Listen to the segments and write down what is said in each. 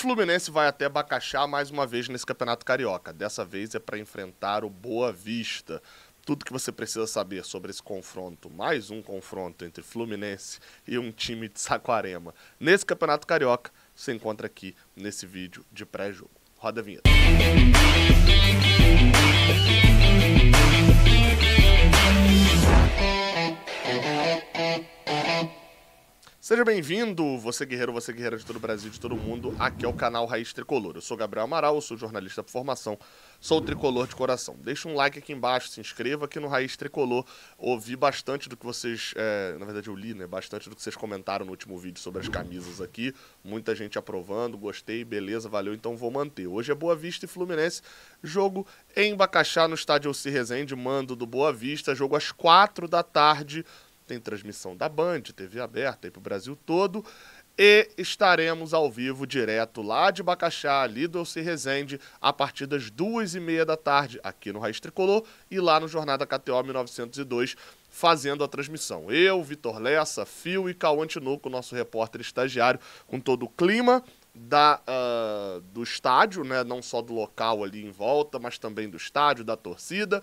Fluminense vai até Bacaxá mais uma vez nesse Campeonato Carioca. Dessa vez é para enfrentar o Boa Vista. Tudo que você precisa saber sobre esse confronto, mais um confronto entre Fluminense e um time de Saquarema. Nesse Campeonato Carioca, você encontra aqui nesse vídeo de pré-jogo. Roda a vinheta. Música Seja bem-vindo, você guerreiro, você guerreira de todo o Brasil, de todo o mundo. Aqui é o canal Raiz Tricolor. Eu sou Gabriel Amaral, sou jornalista por formação, sou tricolor de coração. Deixa um like aqui embaixo, se inscreva aqui no Raiz Tricolor. Ouvi bastante do que vocês, é, na verdade eu li, né, bastante do que vocês comentaram no último vídeo sobre as camisas aqui. Muita gente aprovando, gostei, beleza, valeu, então vou manter. Hoje é Boa Vista e Fluminense, jogo em Bacaxá no estádio Alci Resende, mando do Boa Vista, jogo às quatro da tarde tem transmissão da Band, TV aberta aí para o Brasil todo. E estaremos ao vivo direto lá de Bacaxá, ali do Elci Resende, a partir das duas e meia da tarde, aqui no Raiz Tricolor e lá no Jornada KTO 1902, fazendo a transmissão. Eu, Vitor Lessa, Fio e Cauã Tinuco, nosso repórter estagiário, com todo o clima da, uh, do estádio, né? não só do local ali em volta, mas também do estádio, da torcida,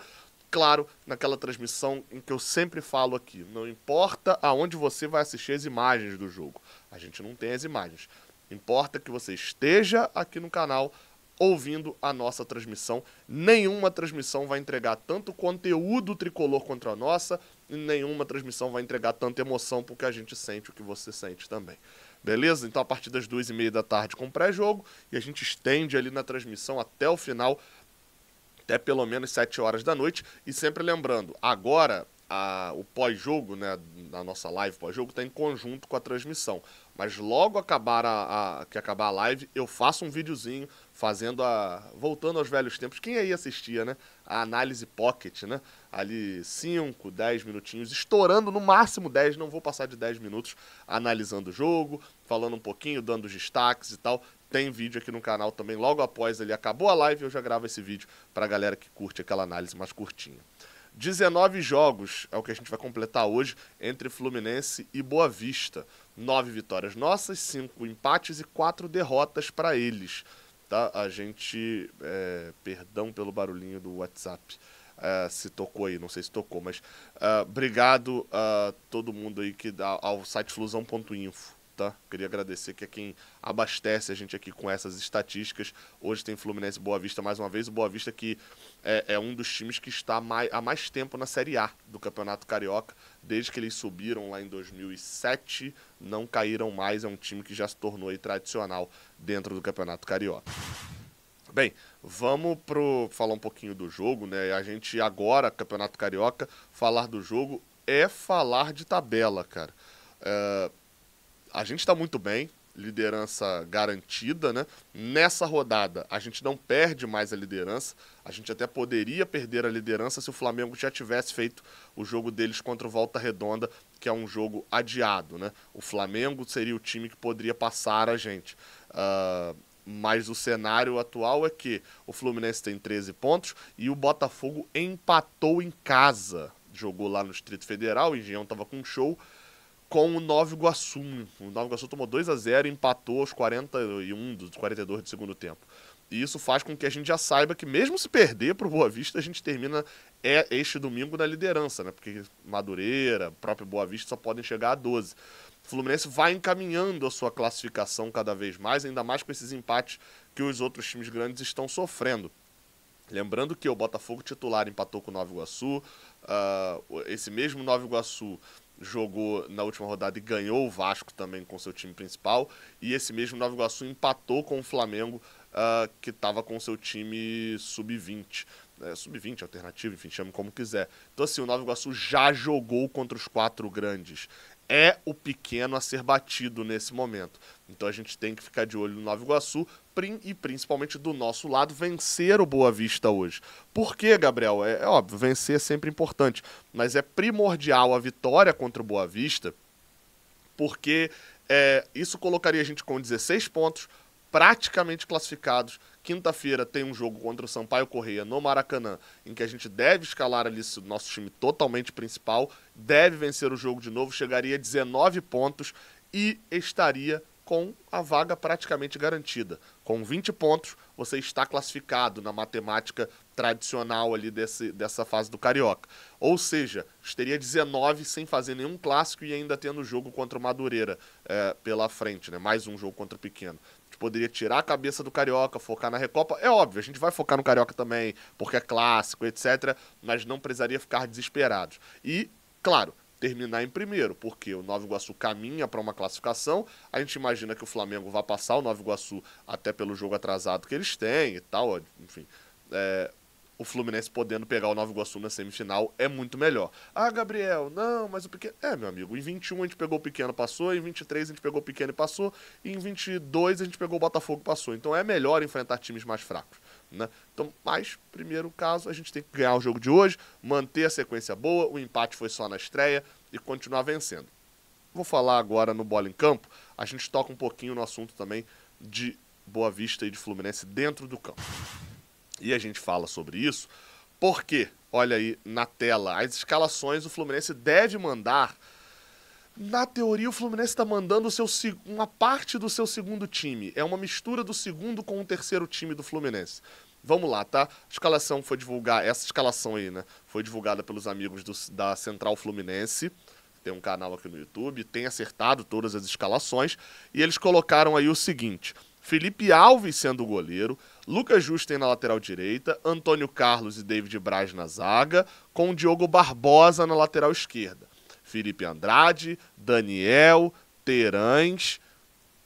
Claro, naquela transmissão em que eu sempre falo aqui, não importa aonde você vai assistir as imagens do jogo, a gente não tem as imagens. Importa que você esteja aqui no canal ouvindo a nossa transmissão. Nenhuma transmissão vai entregar tanto conteúdo tricolor contra a nossa, e nenhuma transmissão vai entregar tanta emoção, porque a gente sente o que você sente também. Beleza? Então, a partir das duas e meia da tarde com pré-jogo, e a gente estende ali na transmissão até o final até pelo menos 7 horas da noite. E sempre lembrando, agora a, o pós-jogo, né, na nossa live pós-jogo, está em conjunto com a transmissão. Mas logo acabar a, a, que acabar a live, eu faço um videozinho fazendo a. voltando aos velhos tempos. Quem aí assistia, né? A análise pocket, né? Ali 5, 10 minutinhos, estourando no máximo 10, não vou passar de 10 minutos analisando o jogo, falando um pouquinho, dando os destaques e tal tem vídeo aqui no canal também. Logo após ele acabou a live, eu já gravo esse vídeo para a galera que curte aquela análise mais curtinha. 19 jogos é o que a gente vai completar hoje entre Fluminense e Boa Vista. 9 vitórias nossas, 5 empates e 4 derrotas para eles. Tá? A gente. É, perdão pelo barulhinho do WhatsApp. Uh, se tocou aí, não sei se tocou, mas uh, obrigado a uh, todo mundo aí que dá ao site flusão.info tá? Queria agradecer que é quem abastece a gente aqui com essas estatísticas. Hoje tem Fluminense Boa Vista mais uma vez. O Boa Vista que é, é um dos times que está mais, há mais tempo na Série A do Campeonato Carioca. Desde que eles subiram lá em 2007, não caíram mais. É um time que já se tornou aí, tradicional dentro do Campeonato Carioca. Bem, vamos pro falar um pouquinho do jogo, né? A gente agora, Campeonato Carioca, falar do jogo é falar de tabela, cara. Uh, a gente está muito bem, liderança garantida, né? Nessa rodada, a gente não perde mais a liderança. A gente até poderia perder a liderança se o Flamengo já tivesse feito o jogo deles contra o Volta Redonda, que é um jogo adiado, né? O Flamengo seria o time que poderia passar a gente. Uh, mas o cenário atual é que o Fluminense tem 13 pontos e o Botafogo empatou em casa. Jogou lá no Distrito Federal, o Engenhão estava com um show com o Nova Iguaçu. O Nova Iguaçu tomou 2 a 0 e empatou aos 41 dos 42 do segundo tempo. E isso faz com que a gente já saiba que mesmo se perder para o Boa Vista, a gente termina é, este domingo na liderança, né? Porque Madureira, próprio Boa Vista só podem chegar a 12. O Fluminense vai encaminhando a sua classificação cada vez mais, ainda mais com esses empates que os outros times grandes estão sofrendo. Lembrando que o Botafogo titular empatou com o Nova Iguaçu, uh, esse mesmo Nova Iguaçu jogou na última rodada e ganhou o Vasco também com seu time principal. E esse mesmo Nova Iguaçu empatou com o Flamengo, uh, que estava com seu time sub-20. É, sub-20, alternativo, enfim, chame como quiser. Então, assim, o Nova Iguaçu já jogou contra os quatro grandes é o pequeno a ser batido nesse momento. Então a gente tem que ficar de olho no Nova Iguaçu e principalmente do nosso lado vencer o Boa Vista hoje. Por quê, Gabriel? É, é óbvio, vencer é sempre importante, mas é primordial a vitória contra o Boa Vista, porque é, isso colocaria a gente com 16 pontos, praticamente classificados, Quinta-feira tem um jogo contra o Sampaio Correia no Maracanã, em que a gente deve escalar ali o nosso time totalmente principal, deve vencer o jogo de novo, chegaria a 19 pontos e estaria com a vaga praticamente garantida. Com 20 pontos, você está classificado na matemática tradicional ali desse, dessa fase do Carioca. Ou seja, teria 19 sem fazer nenhum clássico e ainda tendo jogo contra o Madureira é, pela frente, né? mais um jogo contra o Pequeno gente poderia tirar a cabeça do Carioca, focar na Recopa. É óbvio, a gente vai focar no Carioca também, porque é clássico, etc. Mas não precisaria ficar desesperados. E, claro, terminar em primeiro, porque o Nova Iguaçu caminha para uma classificação. A gente imagina que o Flamengo vai passar o Nova Iguaçu até pelo jogo atrasado que eles têm e tal, enfim. É, o Fluminense podendo pegar o Nova Iguaçu na semifinal é muito melhor. Ah, Gabriel, não, mas o pequeno. É, meu amigo, em 21 a gente pegou o pequeno passou, em 23 a gente pegou o pequeno e passou, e em 22 a gente pegou o Botafogo e passou. Então é melhor enfrentar times mais fracos. Né? Então, mas, primeiro caso, a gente tem que ganhar o jogo de hoje, manter a sequência boa, o empate foi só na estreia e continuar vencendo. Vou falar agora no Bola em Campo, a gente toca um pouquinho no assunto também de Boa Vista e de Fluminense dentro do campo. E a gente fala sobre isso porque, olha aí na tela, as escalações o Fluminense deve mandar. Na teoria, o Fluminense está mandando seu, uma parte do seu segundo time. É uma mistura do segundo com o terceiro time do Fluminense. Vamos lá, tá? A escalação foi divulgada, essa escalação aí, né? Foi divulgada pelos amigos do, da Central Fluminense. Tem um canal aqui no YouTube, tem acertado todas as escalações. E eles colocaram aí o seguinte: Felipe Alves sendo o goleiro, Lucas Justem na lateral direita, Antônio Carlos e David Braz na zaga, com Diogo Barbosa na lateral esquerda. Felipe Andrade, Daniel, Terães,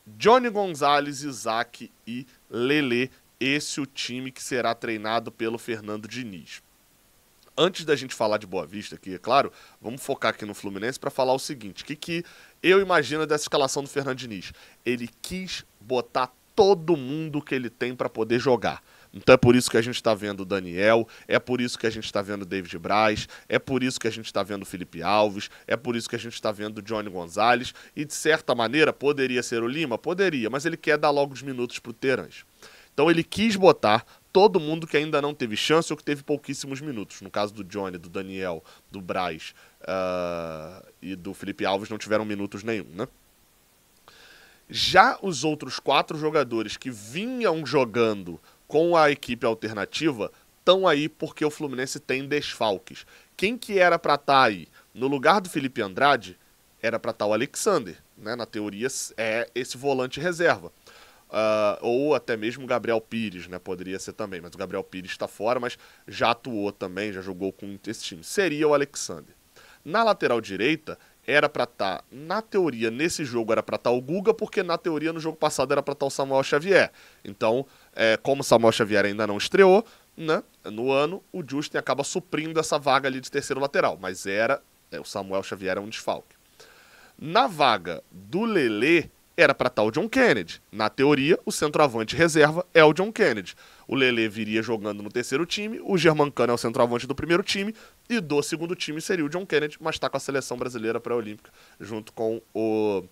Johnny Gonzalez, Isaac e Lele. Esse é o time que será treinado pelo Fernando Diniz. Antes da gente falar de Boa Vista aqui, é claro, vamos focar aqui no Fluminense para falar o seguinte: o que, que eu imagino dessa escalação do Fernando Diniz? Ele quis botar todo mundo que ele tem para poder jogar. Então é por isso que a gente está vendo o Daniel, é por isso que a gente está vendo o David Braz, é por isso que a gente está vendo o Felipe Alves, é por isso que a gente está vendo o Johnny Gonzalez. E de certa maneira, poderia ser o Lima? Poderia, mas ele quer dar logo os minutos para o Então ele quis botar todo mundo que ainda não teve chance ou que teve pouquíssimos minutos. No caso do Johnny, do Daniel, do Braz uh, e do Felipe Alves, não tiveram minutos nenhum, né? Já os outros quatro jogadores que vinham jogando com a equipe alternativa estão aí porque o Fluminense tem desfalques. Quem que era para estar tá aí? No lugar do Felipe Andrade, era para estar tá o Alexander. Né? Na teoria, é esse volante reserva. Uh, ou até mesmo Gabriel Pires, né? Poderia ser também, mas o Gabriel Pires está fora, mas já atuou também, já jogou com esse time. Seria o Alexander. Na lateral direita, era para estar, tá, na teoria, nesse jogo era para estar tá o Guga, porque na teoria no jogo passado era para estar tá o Samuel Xavier. Então, é, como o Samuel Xavier ainda não estreou, né, no ano, o Justin acaba suprindo essa vaga ali de terceiro lateral, mas era, é, o Samuel Xavier era um desfalque. Na vaga do Lele era para estar tá o John Kennedy. Na teoria, o centroavante reserva é o John Kennedy. O Lele viria jogando no terceiro time, o Germancano é o centroavante do primeiro time, e do segundo time seria o John Kennedy, mas está com a seleção brasileira pré-olímpica, junto com o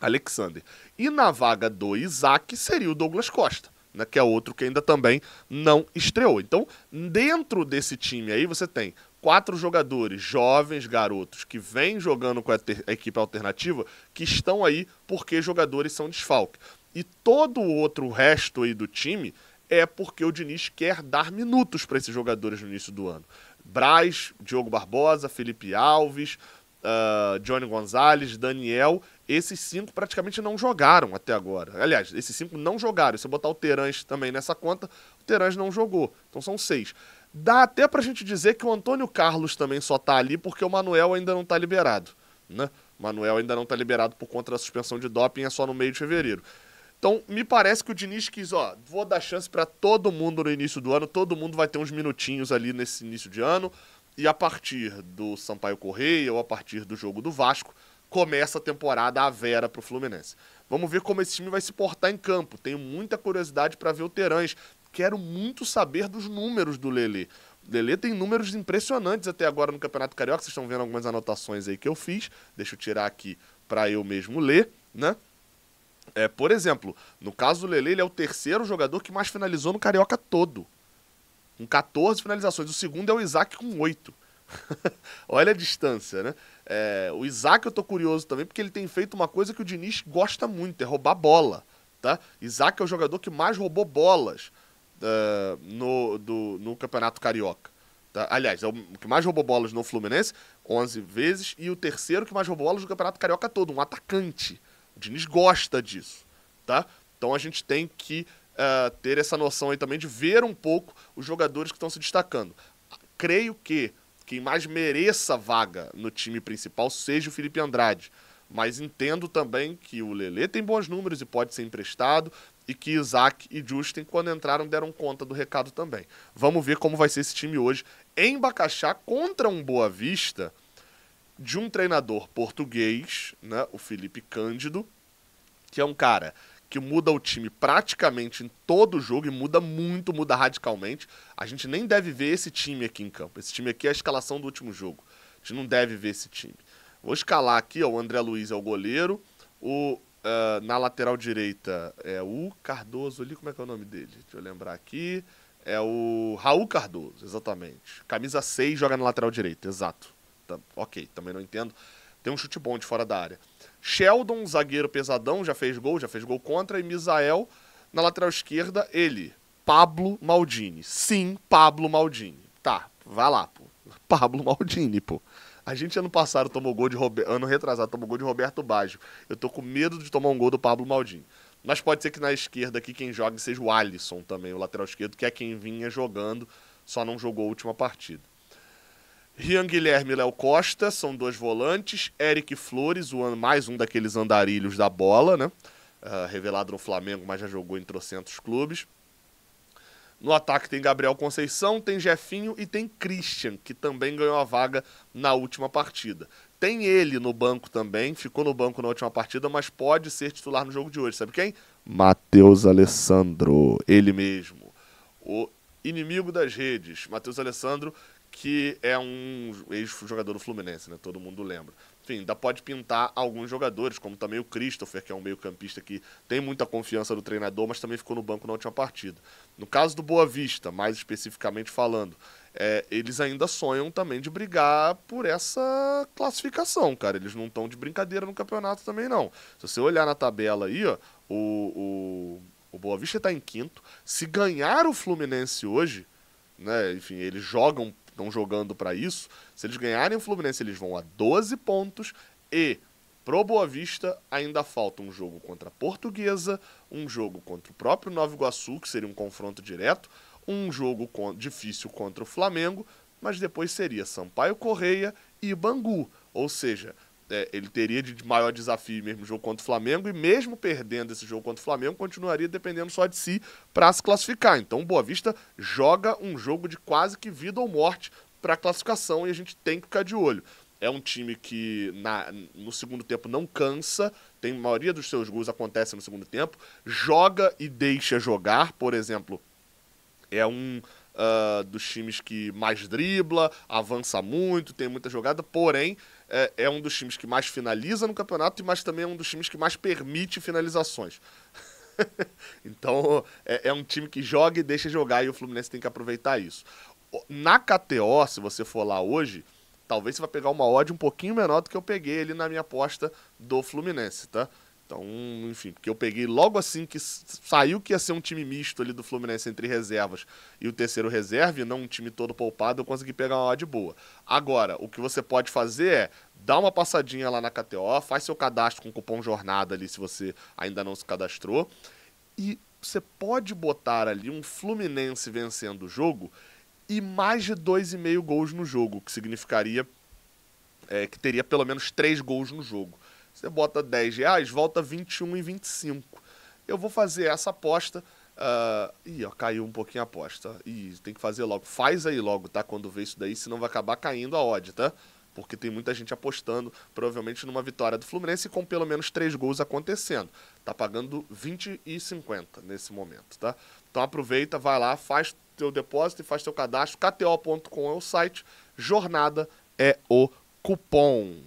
Alexander. E na vaga do Isaac seria o Douglas Costa. Né, que é outro que ainda também não estreou. Então, dentro desse time aí, você tem quatro jogadores, jovens garotos, que vêm jogando com a, a, equipe alternativa, que estão aí porque jogadores são desfalque. E todo o outro resto aí do time é porque o Diniz quer dar minutos para esses jogadores no início do ano. Braz, Diogo Barbosa, Felipe Alves, uh, Johnny Gonzalez, Daniel. Esses cinco praticamente não jogaram até agora. Aliás, esses cinco não jogaram. Se eu botar o Terãs também nessa conta, o Terãs não jogou. Então são seis. Dá até pra gente dizer que o Antônio Carlos também só tá ali porque o Manuel ainda não tá liberado, né? O Manuel ainda não tá liberado por conta da suspensão de doping, é só no meio de fevereiro. Então, me parece que o Diniz quis, ó, vou dar chance para todo mundo no início do ano, todo mundo vai ter uns minutinhos ali nesse início de ano, e a partir do Sampaio Correia ou a partir do jogo do Vasco, começa a temporada a vera pro Fluminense. Vamos ver como esse time vai se portar em campo. Tenho muita curiosidade para ver o Terãs. Quero muito saber dos números do Lele. Lele tem números impressionantes até agora no Campeonato Carioca. Vocês estão vendo algumas anotações aí que eu fiz. Deixa eu tirar aqui para eu mesmo ler, né? É, por exemplo, no caso do Lele, ele é o terceiro jogador que mais finalizou no Carioca todo. Com 14 finalizações. O segundo é o Isaac com 8. Olha a distância, né? É, o Isaac eu tô curioso também, porque ele tem feito uma coisa que o Diniz gosta muito, é roubar bola. Tá? Isaac é o jogador que mais roubou bolas uh, no, do, no Campeonato Carioca. Tá? Aliás, é o que mais roubou bolas no Fluminense, 11 vezes, e o terceiro que mais roubou bolas no Campeonato Carioca todo, um atacante. O Diniz gosta disso, tá? Então a gente tem que uh, ter essa noção aí também de ver um pouco os jogadores que estão se destacando. Creio que quem mais mereça vaga no time principal seja o Felipe Andrade. Mas entendo também que o Lelê tem bons números e pode ser emprestado, e que Isaac e Justin, quando entraram, deram conta do recado também. Vamos ver como vai ser esse time hoje em Bacaxá contra um Boa Vista de um treinador português, né, o Felipe Cândido, que é um cara que muda o time praticamente em todo jogo e muda muito, muda radicalmente. A gente nem deve ver esse time aqui em campo. Esse time aqui é a escalação do último jogo. A gente não deve ver esse time. Vou escalar aqui, ó, o André Luiz é o goleiro, o Uh, na lateral direita é o Cardoso ali, como é que é o nome dele? Deixa eu lembrar aqui. É o Raul Cardoso, exatamente. Camisa 6 joga na lateral direita, exato tá, ok, também não entendo. Tem um chute bom de fora da área. Sheldon, zagueiro pesadão, já fez gol, já fez gol contra. E Misael, na lateral esquerda, ele, Pablo Maldini. Sim, Pablo Maldini. Tá, vai lá, pô. Pablo Maldini, pô. A gente ano passado tomou gol de Roberto, ano retrasado tomou gol de Roberto Baggio. Eu tô com medo de tomar um gol do Pablo Maldini. Mas pode ser que na esquerda aqui quem jogue seja o Alisson também, o lateral esquerdo, que é quem vinha jogando, só não jogou a última partida. Rian Guilherme e Léo Costa são dois volantes. Eric Flores, o, mais um daqueles andarilhos da bola, né? Uh, revelado no Flamengo, mas já jogou em trocentos clubes. No ataque tem Gabriel Conceição, tem Jefinho e tem Christian, que também ganhou a vaga na última partida. Tem ele no banco também, ficou no banco na última partida, mas pode ser titular no jogo de hoje. Sabe quem? Matheus Alessandro, ele mesmo. O inimigo das redes. Matheus Alessandro que é um ex-jogador do Fluminense, né? Todo mundo lembra. Enfim, ainda pode pintar alguns jogadores, como também o Christopher, que é um meio-campista que tem muita confiança do treinador, mas também ficou no banco na última partida. No caso do Boa Vista, mais especificamente falando, é, eles ainda sonham também de brigar por essa classificação, cara. Eles não estão de brincadeira no campeonato também, não. Se você olhar na tabela aí, ó, o, o, o Boa Vista está em quinto. Se ganhar o Fluminense hoje, né, enfim, eles jogam estão jogando para isso. Se eles ganharem o Fluminense, eles vão a 12 pontos e Pro Boa Vista ainda falta um jogo contra a Portuguesa, um jogo contra o próprio Nova Iguaçu, que seria um confronto direto, um jogo difícil contra o Flamengo, mas depois seria Sampaio Correia e Bangu. Ou seja, é, ele teria de maior desafio mesmo jogo contra o Flamengo e mesmo perdendo esse jogo contra o Flamengo continuaria dependendo só de si para se classificar. Então o Boa Vista joga um jogo de quase que vida ou morte para a classificação e a gente tem que ficar de olho. É um time que na, no segundo tempo não cansa, tem a maioria dos seus gols acontece no segundo tempo, joga e deixa jogar, por exemplo, é um uh, dos times que mais dribla, avança muito, tem muita jogada, porém é, é um dos times que mais finaliza no campeonato, mas também é um dos times que mais permite finalizações. então é, é, um time que joga e deixa jogar e o Fluminense tem que aproveitar isso. Na KTO, se você for lá hoje, talvez você vai pegar uma odd um pouquinho menor do que eu peguei ali na minha aposta do Fluminense, tá? Então, enfim, porque eu peguei logo assim que saiu que ia ser um time misto ali do Fluminense entre reservas e o terceiro reserva, e não um time todo poupado, eu consegui pegar uma odd boa. Agora, o que você pode fazer é dá uma passadinha lá na KTO, faz seu cadastro com o cupom jornada ali se você ainda não se cadastrou, e você pode botar ali um Fluminense vencendo o jogo e mais de 2,5 gols no jogo, que significaria é, que teria pelo menos 3 gols no jogo. Você bota 10 reais, volta 21 e 25. Eu vou fazer essa aposta. Uh, ih, ó, caiu um pouquinho a aposta. Ih, tem que fazer logo. Faz aí logo, tá? Quando vê isso daí, senão vai acabar caindo a odd, tá? Porque tem muita gente apostando, provavelmente, numa vitória do Fluminense com pelo menos três gols acontecendo. Tá pagando 20 e 50 nesse momento, tá? Então aproveita, vai lá, faz teu depósito e faz teu cadastro. KTO.com é o site, jornada é o cupom.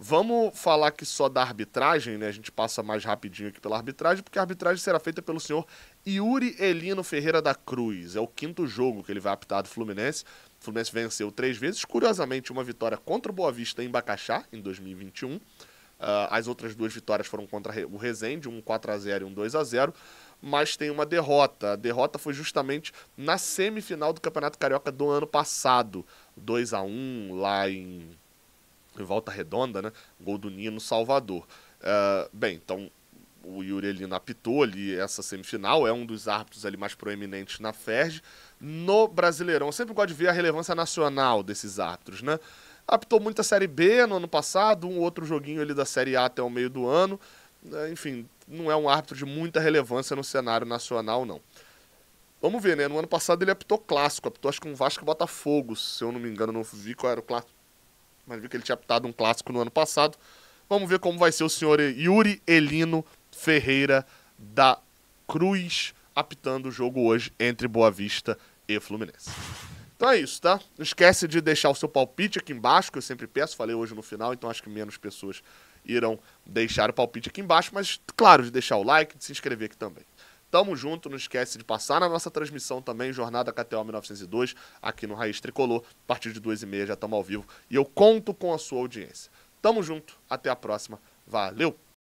Vamos falar que só da arbitragem, né? A gente passa mais rapidinho aqui pela arbitragem, porque a arbitragem será feita pelo senhor Yuri Elino Ferreira da Cruz. É o quinto jogo que ele vai apitar do Fluminense. O Fluminense venceu três vezes, curiosamente, uma vitória contra o Boa Vista em Bacaxá, em 2021. Uh, ah, as outras duas vitórias foram contra o Resende, um 4x0 e um 2x0 mas tem uma derrota. A derrota foi justamente na semifinal do Campeonato Carioca do ano passado, 2 a 1 lá em em volta redonda, né? Gol do Ninho no Salvador. Uh, bem, então o Yuri Elino apitou ali essa semifinal, é um dos árbitros ali mais proeminentes na FERJ. No Brasileirão, eu sempre gosto de ver a relevância nacional desses árbitros, né? Apitou muito a Série B no ano passado, um outro joguinho ali da Série A até o meio do ano. É, enfim, não é um árbitro de muita relevância no cenário nacional, não. Vamos ver, né? No ano passado ele apitou clássico, apitou acho que um Vasco e Botafogo, se eu não me engano, não vi qual era o clássico mas viu que ele tinha apitado um clássico no ano passado. Vamos ver como vai ser o senhor Yuri Elino Ferreira da Cruz apitando o jogo hoje entre Boa Vista e Fluminense. Então é isso, tá? Não esquece de deixar o seu palpite aqui embaixo, que eu sempre peço, falei hoje no final, então acho que menos pessoas irão deixar o palpite aqui embaixo, mas claro, de deixar o like, de se inscrever aqui também. Tamo junto, não esquece de passar na nossa transmissão também, Jornada KTO 1902, aqui no Raiz Tricolor. A partir de 2h30 já estamos ao vivo e eu conto com a sua audiência. Tamo junto, até a próxima. Valeu!